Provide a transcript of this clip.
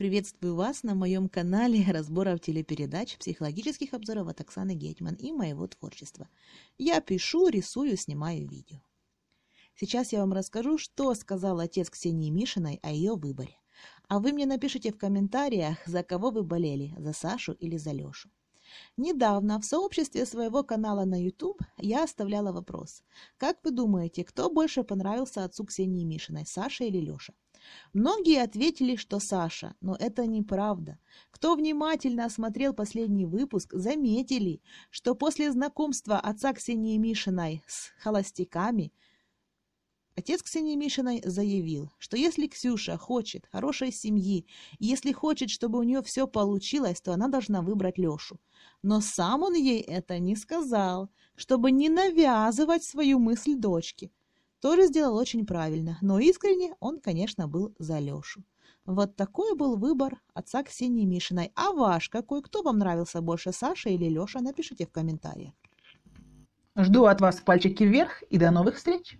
Приветствую вас на моем канале разборов телепередач, психологических обзоров от Оксаны Гетман и моего творчества. Я пишу, рисую, снимаю видео. Сейчас я вам расскажу, что сказал отец Ксении Мишиной о ее выборе. А вы мне напишите в комментариях, за кого вы болели, за Сашу или за Лешу. Недавно в сообществе своего канала на YouTube я оставляла вопрос. Как вы думаете, кто больше понравился отцу Ксении Мишиной, Саша или Леша? Многие ответили, что Саша, но это неправда. Кто внимательно осмотрел последний выпуск, заметили, что после знакомства отца Ксении Мишиной с холостяками Отец Ксении Мишиной заявил, что если Ксюша хочет хорошей семьи, если хочет, чтобы у нее все получилось, то она должна выбрать Лешу. Но сам он ей это не сказал, чтобы не навязывать свою мысль дочке. Тоже сделал очень правильно, но искренне он, конечно, был за Лешу. Вот такой был выбор отца Ксении Мишиной. А ваш какой? Кто вам нравился больше, Саша или Леша? Напишите в комментариях. Жду от вас пальчики вверх и до новых встреч!